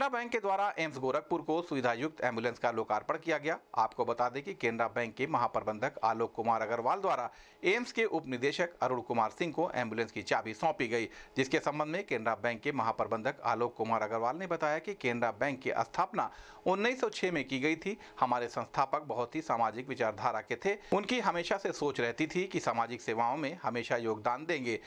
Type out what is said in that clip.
Canara bank के द्वारा AIIMS Gorakhpur को सुविधा युक्त एम्बुलेंस का लोकार्पण किया गया आपको बता दें कि केनरा बैंक के महाप्रबंधक आलोक कुमार अग्रवाल द्वारा एम्स के उप निदेशक अरुण कुमार सिंह को एम्बुलेंस की चाबी सौंपी गई जिसके संबंध में केनरा बैंक के महाप्रबंधक आलोक कुमार अग्रवाल ने बताया कि केनरा बैंक की स्थापना उन्नीस में की गई थी हमारे संस्थापक बहुत ही सामाजिक विचारधारा के थे उनकी हमेशा से सोच रहती थी कि सामाजिक सेवाओं में हमेशा योगदान देंगे